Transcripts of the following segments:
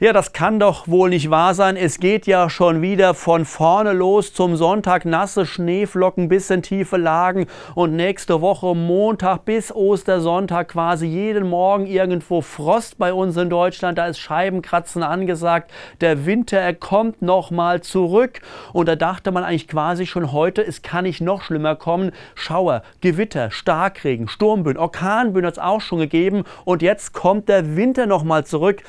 Ja, das kann doch wohl nicht wahr sein. Es geht ja schon wieder von vorne los zum Sonntag. Nasse Schneeflocken bis in tiefe Lagen. Und nächste Woche Montag bis Ostersonntag quasi jeden Morgen irgendwo Frost bei uns in Deutschland. Da ist Scheibenkratzen angesagt. Der Winter, er kommt nochmal zurück. Und da dachte man eigentlich quasi schon heute, es kann nicht noch schlimmer kommen. Schauer, Gewitter, Starkregen, Sturmböen, Orkanböen hat es auch schon gegeben. Und jetzt kommt der Winter nochmal zurück.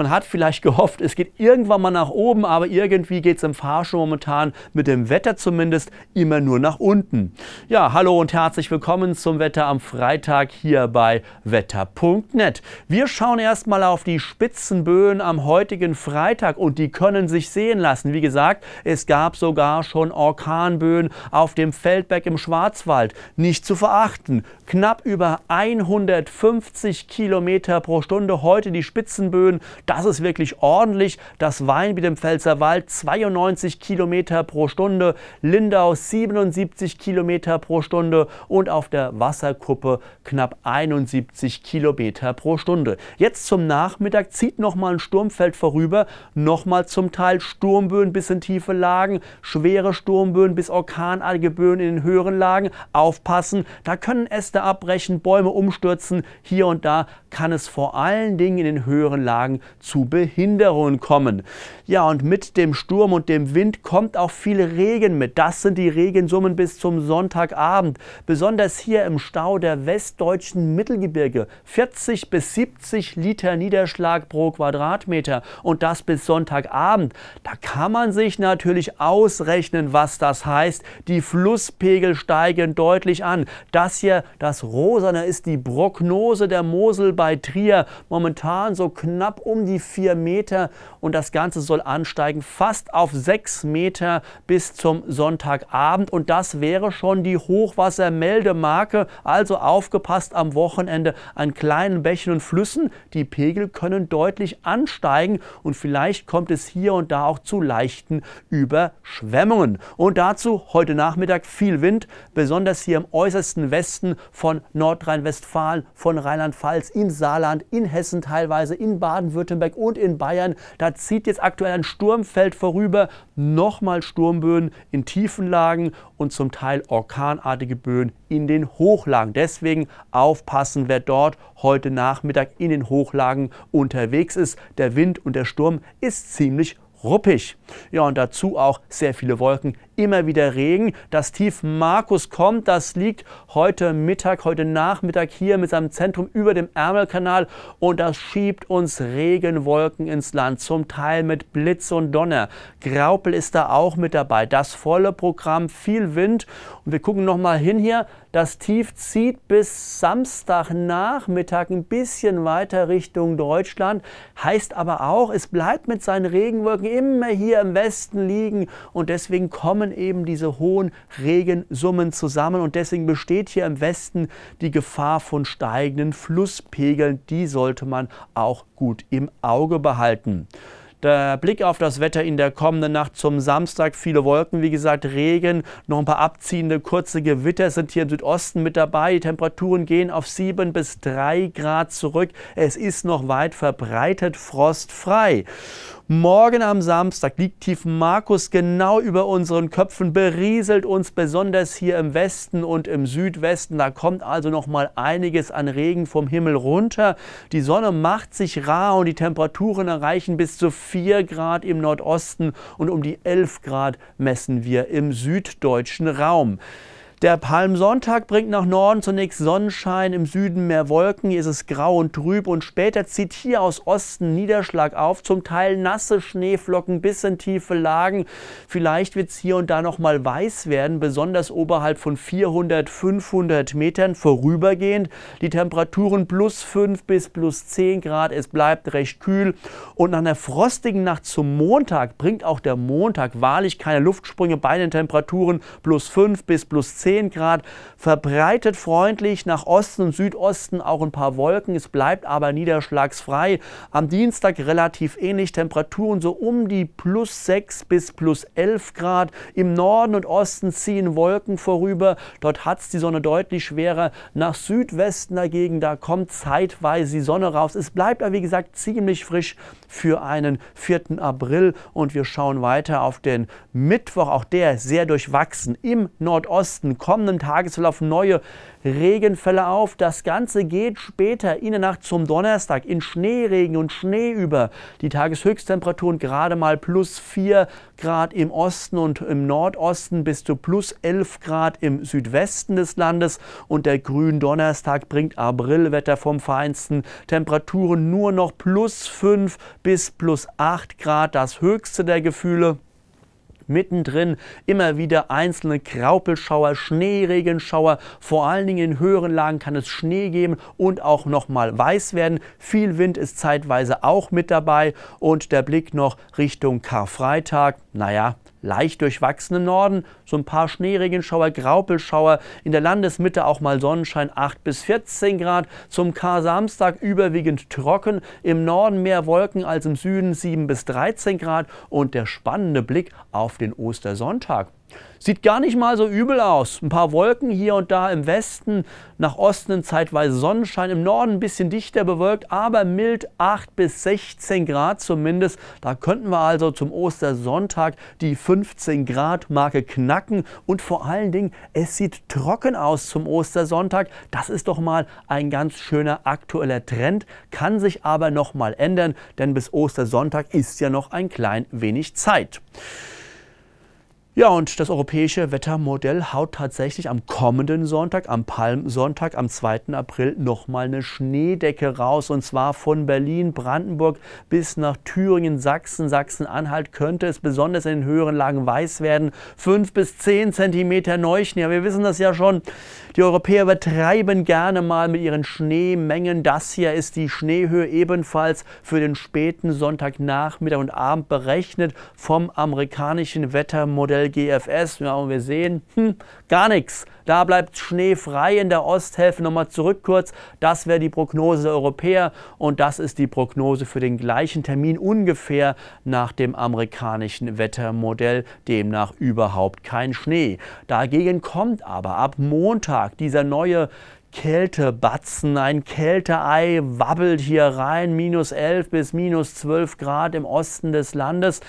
Man hat vielleicht gehofft, es geht irgendwann mal nach oben, aber irgendwie geht es im Fahrstuhl momentan mit dem Wetter zumindest immer nur nach unten. Ja, hallo und herzlich willkommen zum Wetter am Freitag hier bei wetter.net. Wir schauen erstmal auf die Spitzenböen am heutigen Freitag und die können sich sehen lassen. Wie gesagt, es gab sogar schon Orkanböen auf dem Feldberg im Schwarzwald. Nicht zu verachten. Knapp über 150 Kilometer pro Stunde heute die Spitzenböen. Das ist wirklich ordentlich. Das Weinbiet im Pfälzerwald 92 Kilometer pro Stunde, Lindau 77 Kilometer pro Stunde und auf der Wasserkuppe knapp 71 Kilometer pro Stunde. Jetzt zum Nachmittag zieht nochmal ein Sturmfeld vorüber, nochmal zum Teil Sturmböen bis in tiefe Lagen, schwere Sturmböen bis orkanartige Böen in den höheren Lagen. Aufpassen, da können Äste abbrechen, Bäume umstürzen. Hier und da kann es vor allen Dingen in den höheren Lagen zu Behinderungen kommen. Ja, und mit dem Sturm und dem Wind kommt auch viel Regen mit. Das sind die Regensummen bis zum Sonntagabend. Besonders hier im Stau der westdeutschen Mittelgebirge. 40 bis 70 Liter Niederschlag pro Quadratmeter. Und das bis Sonntagabend. Da kann man sich natürlich ausrechnen, was das heißt. Die Flusspegel steigen deutlich an. Das hier, das Rosane, ist die Prognose der Mosel bei Trier. Momentan so knapp um die 4 Meter. Und das Ganze soll soll ansteigen, fast auf 6 Meter bis zum Sonntagabend. Und das wäre schon die Hochwassermeldemarke. Also aufgepasst am Wochenende an kleinen Bächen und Flüssen. Die Pegel können deutlich ansteigen und vielleicht kommt es hier und da auch zu leichten Überschwemmungen. Und dazu heute Nachmittag viel Wind, besonders hier im äußersten Westen von Nordrhein-Westfalen, von Rheinland-Pfalz, in Saarland, in Hessen teilweise, in Baden-Württemberg und in Bayern. Da zieht jetzt aktuell ein Sturm fällt vorüber, nochmal Sturmböen in tiefen Lagen und zum Teil orkanartige Böen in den Hochlagen. Deswegen aufpassen, wer dort heute Nachmittag in den Hochlagen unterwegs ist. Der Wind und der Sturm ist ziemlich ruppig. Ja, und dazu auch sehr viele Wolken immer wieder Regen. Das Tief Markus kommt, das liegt heute Mittag, heute Nachmittag hier mit seinem Zentrum über dem Ärmelkanal und das schiebt uns Regenwolken ins Land, zum Teil mit Blitz und Donner. Graupel ist da auch mit dabei. Das volle Programm, viel Wind und wir gucken nochmal hin hier. Das Tief zieht bis Samstagnachmittag ein bisschen weiter Richtung Deutschland. Heißt aber auch, es bleibt mit seinen Regenwolken immer hier im Westen liegen und deswegen kommen kommen eben diese hohen Regensummen zusammen und deswegen besteht hier im Westen die Gefahr von steigenden Flusspegeln. Die sollte man auch gut im Auge behalten. Der Blick auf das Wetter in der kommenden Nacht zum Samstag. Viele Wolken, wie gesagt, Regen, noch ein paar abziehende kurze Gewitter sind hier im Südosten mit dabei. Die Temperaturen gehen auf 7 bis 3 Grad zurück. Es ist noch weit verbreitet frostfrei. Morgen am Samstag liegt tief Markus genau über unseren Köpfen, berieselt uns besonders hier im Westen und im Südwesten. Da kommt also noch mal einiges an Regen vom Himmel runter. Die Sonne macht sich rar und die Temperaturen erreichen bis zu 4 Grad im Nordosten und um die 11 Grad messen wir im süddeutschen Raum. Der Palmsonntag bringt nach Norden zunächst Sonnenschein, im Süden mehr Wolken, hier ist es grau und trüb und später zieht hier aus Osten Niederschlag auf, zum Teil nasse Schneeflocken bis in tiefe Lagen. Vielleicht wird es hier und da noch mal weiß werden, besonders oberhalb von 400, 500 Metern vorübergehend. Die Temperaturen plus 5 bis plus 10 Grad, es bleibt recht kühl und nach einer frostigen Nacht zum Montag bringt auch der Montag wahrlich keine Luftsprünge bei den Temperaturen plus 5 bis plus 10 10 Grad, verbreitet freundlich nach Osten und Südosten auch ein paar Wolken, es bleibt aber niederschlagsfrei. Am Dienstag relativ ähnlich, Temperaturen so um die plus 6 bis plus 11 Grad. Im Norden und Osten ziehen Wolken vorüber, dort hat es die Sonne deutlich schwerer. Nach Südwesten dagegen, da kommt zeitweise die Sonne raus. Es bleibt aber wie gesagt ziemlich frisch für einen 4. April und wir schauen weiter auf den Mittwoch, auch der sehr durchwachsen. Im Nordosten kommenden Tagesverlauf neue Regenfälle auf. Das Ganze geht später in der Nacht zum Donnerstag in Schneeregen und Schnee über. Die Tageshöchsttemperaturen gerade mal plus 4 Grad im Osten und im Nordosten bis zu plus 11 Grad im Südwesten des Landes. Und der Gründonnerstag bringt Aprilwetter vom Feinsten. Temperaturen nur noch plus 5 bis plus 8 Grad, das höchste der Gefühle mittendrin immer wieder einzelne Graupelschauer, Schneeregenschauer. Vor allen Dingen in höheren Lagen kann es Schnee geben und auch nochmal weiß werden. Viel Wind ist zeitweise auch mit dabei und der Blick noch Richtung Karfreitag. Naja, leicht durchwachsenen Norden, so ein paar Schneeregenschauer, Graupelschauer, in der Landesmitte auch mal Sonnenschein 8 bis 14 Grad, zum Kar-Samstag überwiegend trocken, im Norden mehr Wolken als im Süden 7 bis 13 Grad und der spannende Blick auf den Ostersonntag. Sieht gar nicht mal so übel aus. Ein paar Wolken hier und da im Westen, nach Osten zeitweise Sonnenschein, im Norden ein bisschen dichter bewölkt, aber mild 8 bis 16 Grad zumindest. Da könnten wir also zum Ostersonntag die 15 Grad Marke knacken und vor allen Dingen, es sieht trocken aus zum Ostersonntag. Das ist doch mal ein ganz schöner aktueller Trend, kann sich aber noch mal ändern, denn bis Ostersonntag ist ja noch ein klein wenig Zeit. Ja, und das europäische Wettermodell haut tatsächlich am kommenden Sonntag, am Palmsonntag, am 2. April nochmal eine Schneedecke raus. Und zwar von Berlin, Brandenburg bis nach Thüringen, Sachsen, Sachsen-Anhalt könnte es besonders in den höheren Lagen weiß werden. 5 bis zehn Zentimeter Neuschnee. Wir wissen das ja schon. Die Europäer übertreiben gerne mal mit ihren Schneemengen. Das hier ist die Schneehöhe ebenfalls für den späten Sonntagnachmittag und Abend berechnet vom amerikanischen Wettermodell. GFS, ja, und wir sehen, hm, gar nichts. Da bleibt Schnee frei in der Osthälfte. Nochmal zurück kurz, das wäre die Prognose der Europäer und das ist die Prognose für den gleichen Termin ungefähr nach dem amerikanischen Wettermodell, demnach überhaupt kein Schnee. Dagegen kommt aber ab Montag dieser neue Kältebatzen, ein Kälteei wabbelt hier rein, minus 11 bis minus 12 Grad im Osten des Landes.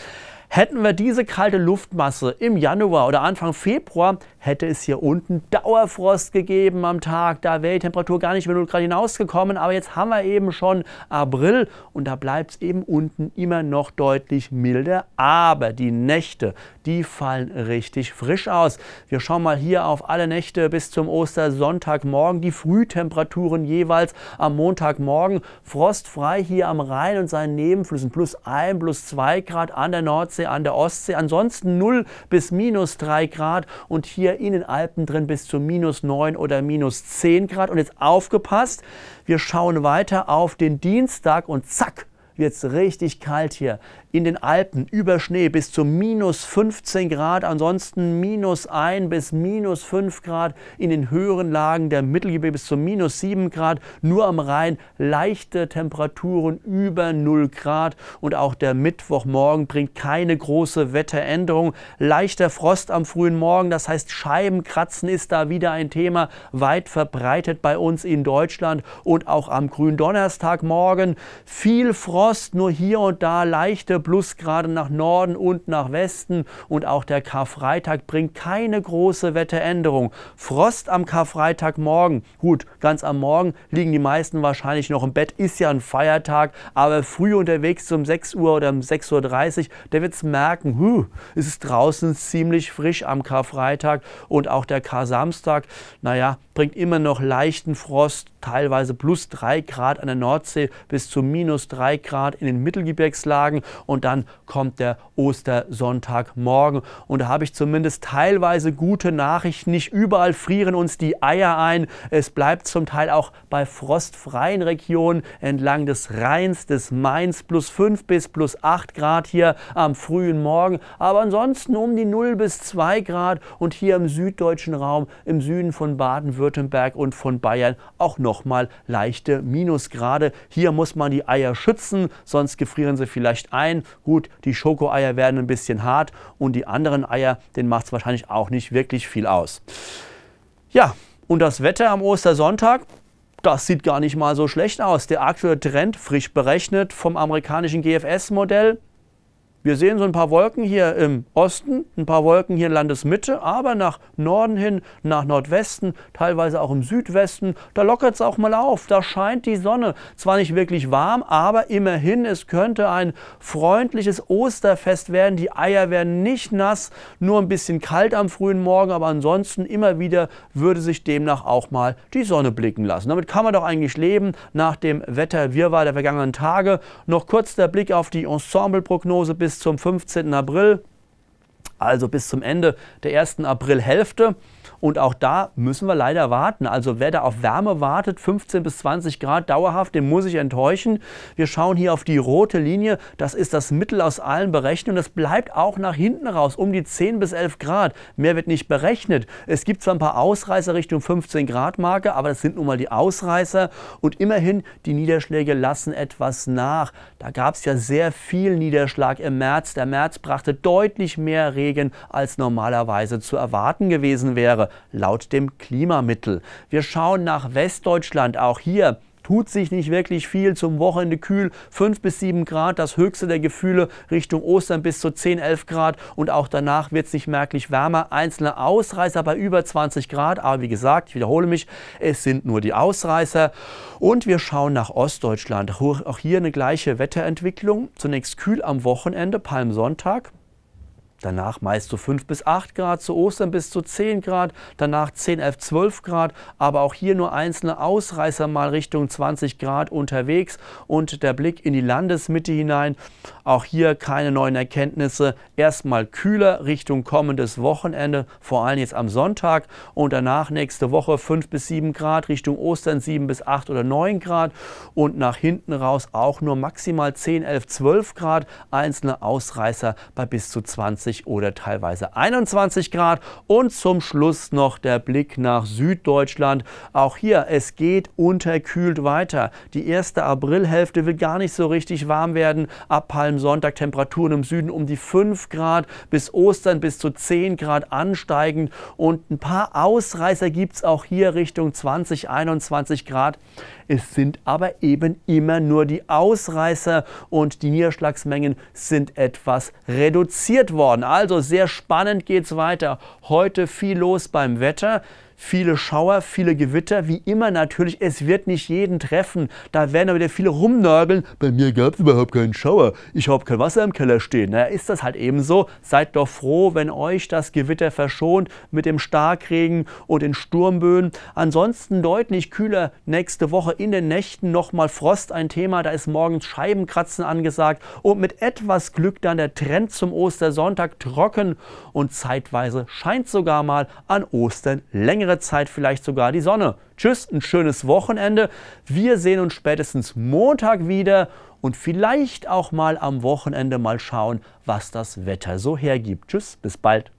Hätten wir diese kalte Luftmasse im Januar oder Anfang Februar, hätte es hier unten Dauerfrost gegeben am Tag. Da wäre die Temperatur gar nicht mehr 0 Grad hinausgekommen. Aber jetzt haben wir eben schon April und da bleibt es eben unten immer noch deutlich milder. Aber die Nächte, die fallen richtig frisch aus. Wir schauen mal hier auf alle Nächte bis zum Ostersonntagmorgen. Die Frühtemperaturen jeweils am Montagmorgen. Frostfrei hier am Rhein und seinen Nebenflüssen plus 1, plus 2 Grad an der Nordsee Nordsee, an der Ostsee. Ansonsten 0 bis minus 3 Grad und hier in den Alpen drin bis zu minus 9 oder minus 10 Grad. Und jetzt aufgepasst, wir schauen weiter auf den Dienstag und zack, wird es richtig kalt hier in den Alpen über Schnee bis zu minus 15 Grad, ansonsten minus 1 bis minus 5 Grad, in den höheren Lagen der Mittelgebirge bis zu minus 7 Grad, nur am Rhein leichte Temperaturen über 0 Grad und auch der Mittwochmorgen bringt keine große Wetteränderung, leichter Frost am frühen Morgen, das heißt Scheibenkratzen ist da wieder ein Thema, weit verbreitet bei uns in Deutschland und auch am grünen Donnerstagmorgen viel Frost, nur hier und da leichte plus gerade nach Norden und nach Westen und auch der Karfreitag bringt keine große Wetteränderung. Frost am Karfreitagmorgen, gut, ganz am Morgen liegen die meisten wahrscheinlich noch im Bett, ist ja ein Feiertag, aber früh unterwegs um 6 Uhr oder um 6.30 Uhr, der wird es merken, huh, es ist draußen ziemlich frisch am Karfreitag und auch der Kar-Samstag, naja, bringt immer noch leichten Frost, teilweise plus 3 Grad an der Nordsee bis zu minus 3 Grad in den Mittelgebirgslagen und dann kommt der Ostersonntagmorgen. Und da habe ich zumindest teilweise gute Nachrichten. Nicht überall frieren uns die Eier ein. Es bleibt zum Teil auch bei frostfreien Regionen entlang des Rheins, des Mainz plus 5 bis plus 8 Grad hier am frühen Morgen. Aber ansonsten um die 0 bis 2 Grad und hier im süddeutschen Raum, im Süden von Baden-Württemberg und von Bayern auch nochmal leichte Minusgrade. Hier muss man die Eier schützen, sonst gefrieren sie vielleicht ein. Gut, die Schokoeier werden ein bisschen hart und die anderen Eier, den macht es wahrscheinlich auch nicht wirklich viel aus. Ja, und das Wetter am Ostersonntag, das sieht gar nicht mal so schlecht aus. Der aktuelle Trend, frisch berechnet vom amerikanischen GFS-Modell, wir sehen so ein paar Wolken hier im Osten, ein paar Wolken hier in Landesmitte, aber nach Norden hin, nach Nordwesten, teilweise auch im Südwesten, da lockert es auch mal auf. Da scheint die Sonne. Zwar nicht wirklich warm, aber immerhin, es könnte ein freundliches Osterfest werden. Die Eier werden nicht nass, nur ein bisschen kalt am frühen Morgen, aber ansonsten immer wieder würde sich demnach auch mal die Sonne blicken lassen. Damit kann man doch eigentlich leben nach dem Wetterwirrwarr der vergangenen Tage. Noch kurz der Blick auf die Ensembleprognose bis bis zum 15. April also bis zum Ende der ersten Aprilhälfte. Und auch da müssen wir leider warten. Also wer da auf Wärme wartet, 15 bis 20 Grad dauerhaft, den muss ich enttäuschen. Wir schauen hier auf die rote Linie. Das ist das Mittel aus allen Berechnungen. Das bleibt auch nach hinten raus, um die 10 bis 11 Grad. Mehr wird nicht berechnet. Es gibt zwar ein paar Ausreißer Richtung 15 Grad Marke, aber das sind nun mal die Ausreißer. Und immerhin, die Niederschläge lassen etwas nach. Da gab es ja sehr viel Niederschlag im März. Der März brachte deutlich mehr Regen Norwegen als normalerweise zu erwarten gewesen wäre, laut dem Klimamittel. Wir schauen nach Westdeutschland, auch hier tut sich nicht wirklich viel. Zum Wochenende kühl, 5 bis 7 Grad, das höchste der Gefühle Richtung Ostern bis zu 10, 11 Grad und auch danach wird es nicht merklich wärmer. Einzelne Ausreißer bei über 20 Grad, aber wie gesagt, ich wiederhole mich, es sind nur die Ausreißer. Und wir schauen nach Ostdeutschland. Auch hier eine gleiche Wetterentwicklung. Zunächst kühl am Wochenende, Palmsonntag, Danach meist zu so 5 bis 8 Grad, zu Ostern bis zu 10 Grad, danach 10, 11, 12 Grad, aber auch hier nur einzelne Ausreißer mal Richtung 20 Grad unterwegs und der Blick in die Landesmitte hinein. Auch hier keine neuen Erkenntnisse. Erstmal kühler Richtung kommendes Wochenende, vor allem jetzt am Sonntag und danach nächste Woche 5 bis 7 Grad, Richtung Ostern 7 bis 8 oder 9 Grad und nach hinten raus auch nur maximal 10, 11, 12 Grad, einzelne Ausreißer bei bis zu 20 Grad. 20 oder teilweise 21 Grad. Und zum Schluss noch der Blick nach Süddeutschland. Auch hier, es geht unterkühlt weiter. Die erste Aprilhälfte will gar nicht so richtig warm werden. Ab Palmsonntag Temperaturen im Süden um die 5 Grad, bis Ostern bis zu 10 Grad ansteigend. Und ein paar Ausreißer gibt es auch hier Richtung 20, 21 Grad. Es sind aber eben immer nur die Ausreißer und die Niederschlagsmengen sind etwas reduziert worden. Also sehr spannend geht's weiter. Heute viel los beim Wetter viele Schauer, viele Gewitter, wie immer natürlich. Es wird nicht jeden treffen. Da werden aber wieder viele rumnörgeln. Bei mir gab es überhaupt keinen Schauer. Ich habe kein Wasser im Keller stehen. Na, ist das halt eben so. Seid doch froh, wenn euch das Gewitter verschont mit dem Starkregen und den Sturmböen. Ansonsten deutlich kühler nächste Woche in den Nächten nochmal Frost ein Thema. Da ist morgens Scheibenkratzen angesagt und mit etwas Glück dann der Trend zum Ostersonntag trocken und zeitweise scheint sogar mal an Ostern längere längere Zeit vielleicht sogar die Sonne. Tschüss, ein schönes Wochenende. Wir sehen uns spätestens Montag wieder und vielleicht auch mal am Wochenende mal schauen, was das Wetter so hergibt. Tschüss, bis bald.